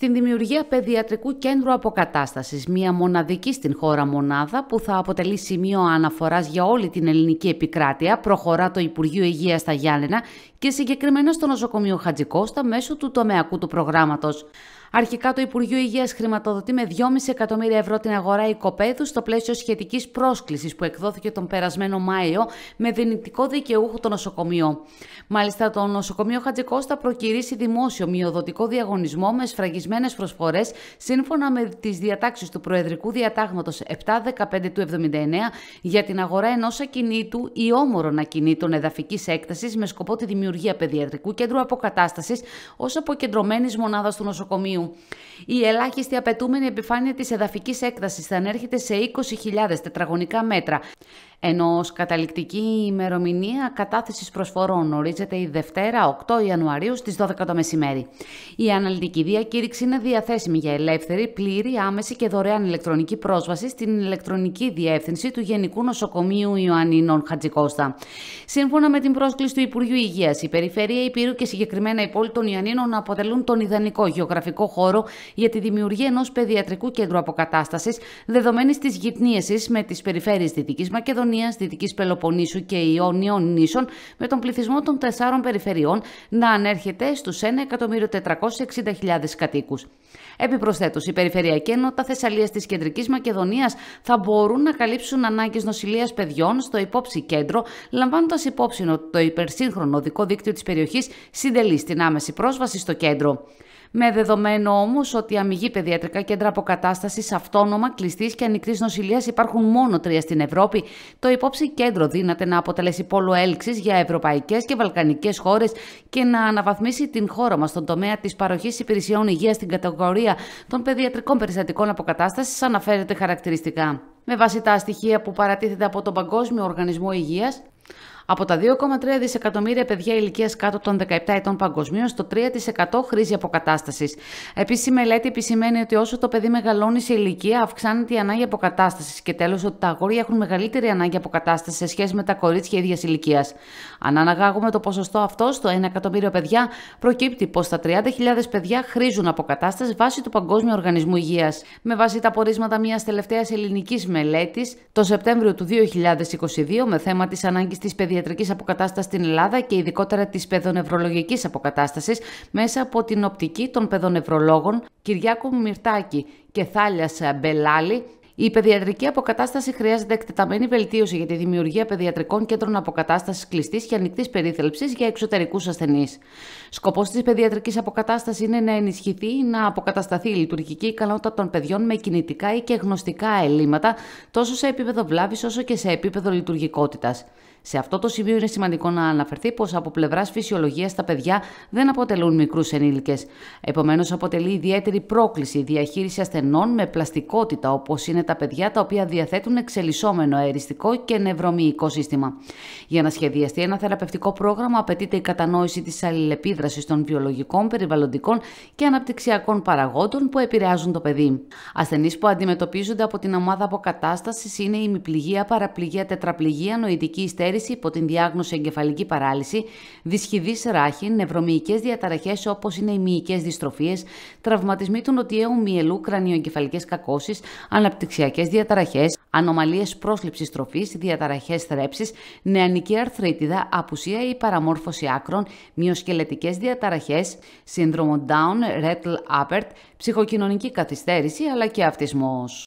στην δημιουργία παιδιατρικού κέντρου αποκατάστασης, μια μοναδική στην χώρα μονάδα που θα αποτελεί σημείο αναφοράς για όλη την ελληνική επικράτεια, προχωρά το Υπουργείο Υγείας στα Γιάννενα και συγκεκριμένα στο νοσοκομείο Χατζικώστα μέσω του τομεακού του προγράμματος. Αρχικά το Υπουργείο Υγείας χρηματοδοτεί με 2,5 εκατομμύρια ευρώ την αγορά οικοπαίδους στο πλαίσιο σχετικής πρόσκλησης που εκδόθηκε τον περασμένο Μάιο με δυνητικό δικαιούχο το νοσοκομείο. Μάλιστα, το νοσοκομείο Χατζικώστα προκυρήσει δημόσιο μειοδοτικό διαγωνισμό με σφραγισμένες προσφορές σύμφωνα με τις διατάξεις του Προεδρικού Διατάγματος 715 του 79 για την αγορά ενός ακινήτου ή όμορων ακινήτων εδαφικής έκτασης με σκοπό τη δημιουργία παιδιατρικού κέντρου αποκατάστασης ως αποκεντρωμένης μονάδας του νοσοκομείου. Η ελάχιστη απαιτούμενη επιφάνεια της εδαφικής έκτασης θα ανέρχεται σε 20.000 τετραγωνικά μέτρα ενώ ως καταληκτική ημερομηνία κατάθεσης προσφορών ορίζεται η Δευτέρα 8 Ιανουαρίου στις 12 το μεσημέρι. Η αναλυτική διακήρυξη είναι διαθέσιμη για ελεύθερη, πλήρη, άμεση και δωρεάν ηλεκτρονική πρόσβαση στην ηλεκτρονική διεύθυνση του Γενικού Νοσοκομείου Ιωαννίνων Χατζικώστα. Σύμφωνα με την πρόσκληση του Υπουργείου Υγείας, η Περιφέρεια Υπήρου και συγκεκριμένα η πόλη των Ιωαννίνων αποτελούν τον ιδανικό γεωγραφικό χώρο για τη δημιουργία ενός παιδιατρικού κέντρου αποκατάστασης δεδομένης της γυπνίεση με τις περιφέρειες Δυτικής Μακεδονίας Μακεδονίας, Δυτικής Πελοποννήσου και Ιόνιων νήσων με τον πληθυσμό των τεσσάρων περιφερειών να ανέρχεται στους 1.460.000 κατοίκους. Επιπροσθέτως, η Περιφερειακή ένωτα Θεσσαλίας της Κεντρικής Μακεδονίας θα μπορούν να καλύψουν ανάγκες νοσηλείας παιδιών στο υπόψη κέντρο, λαμβάνοντας υπόψη ότι το υπερσύγχρονο δικό δίκτυο της περιοχής συντελεί στην άμεση πρόσβαση στο κέντρο με δεδομένο όμως ότι αμυγή παιδιατρικά κέντρα αποκατάστασης αυτόνομα, κλειστής και ανοιχτής νοσηλείας υπάρχουν μόνο τρία στην Ευρώπη, το υπόψη κέντρο δύναται να αποτελέσει πόλο έλξης για ευρωπαϊκές και βαλκανικές χώρες και να αναβαθμίσει την χώρα μας στον τομέα της παροχής υπηρεσιών υγείας στην κατηγορία των παιδιατρικών περιστατικών αποκατάστασης, αναφέρεται χαρακτηριστικά. Με βάση τα στοιχεία που παρατίθεται από τον Παγκόσμιο Οργανισμό Υγείας. Από τα 2,3 δισεκατομμύρια παιδιά ηλικίας κάτω των 17 ετών παγκοσμίως, το 3% χρήζει αποκατάστασης. Επίσης, η μελέτη επισημαίνει ότι όσο το παιδί μεγαλώνει σε ηλικία, αυξάνεται η ανάγκη αποκατάστασης και τέλος ότι τα αγόρια έχουν μεγαλύτερη ανάγκη αποκατάστασης σε σχέση με τα κορίτσια ίδιας ηλικίας. Αν αναγάγουμε το ποσοστό αυτό στο 1 εκατομμύριο παιδιά, προκύπτει πως τα 30.000 παιδιά χρήζουν αποκατάστασης βάσει του Παγκόσμιου Οργανισμού Υγείας. Με βάση τα πορίσματα μιας τελευταίας ελληνικής μελέτης, το Σεπτέμβριο του 2022, με θέμα της ανάγκης της παιδιά ιατρικής αποκατάστασης στην Ελλάδα και ειδικότερα της παιδονευρολογικής αποκατάστασης μέσα από την οπτική των παιδονευρολόγων Κυριάκου Μυρτάκη και Θάλιας Μπελάλη, η παιδιατρική αποκατάσταση χρειάζεται εκτεταμένη βελτίωση για τη δημιουργία παιδιατρικών κέντρων αποκατάστασης κλειστής και ανοιχτής περίθαλψης για εξωτερικούς ασθενείς. Σκοπός της παιδιατρικής αποκατάστασης είναι να ενισχυθεί ή να αποκατασταθεί η λειτουργική ικανότητα των παιδιών με κινητικά ή και γνωστικά ελλείμματα τόσο σε επίπεδο βλάβης όσο και σε επίπεδο λειτουργικότητας. Σε αυτό το σημείο είναι σημαντικό να αναφερθεί πως από πλευράς φυσιολογίας τα παιδιά δεν αποτελούν μικρούς ενήλικες. Επομένως, αποτελεί ιδιαίτερη πρόκληση η διαχείριση ασθενών με πλαστικότητα, όπως είναι τα παιδιά τα οποία διαθέτουν εξελισσόμενο αεριστικό και νευρομυϊκό σύστημα. Για να σχεδιαστεί ένα θεραπευτικό πρόγραμμα, απαιτείται η κατανόηση της αλληλεπίδρασης των βιολογικών, περιβαλλοντικών και αναπτυξιακών παραγόντων που επηρεάζουν το παιδί. Ασθενείς που αντιμετωπίζονται από την ομάδα αποκατάστασης είναι η ημιπληγία, παραπληγία, τετραπληγία, νοητική καθυστέρηση υπό την διάγνωση εγκεφαλική παράλυση, δυσχυδή ράχη, νευρομυϊκές διαταραχές όπως είναι οι μυϊκές δυστροφίες, τραυματισμοί του νοτιέου μυελού, κρανιοεγκεφαλικές κακώσεις, αναπτυξιακές διαταραχές, ανομαλίες πρόσληψης τροφής, διαταραχές θρέψης, νεανική αρθρίτιδα, απουσία ή παραμόρφωση άκρων, μειοσκελετικές διαταραχές, σύνδρομο Down, Rettle, Apert, ψυχοκοινωνική καθυστέρηση αλλά και αυτισμός.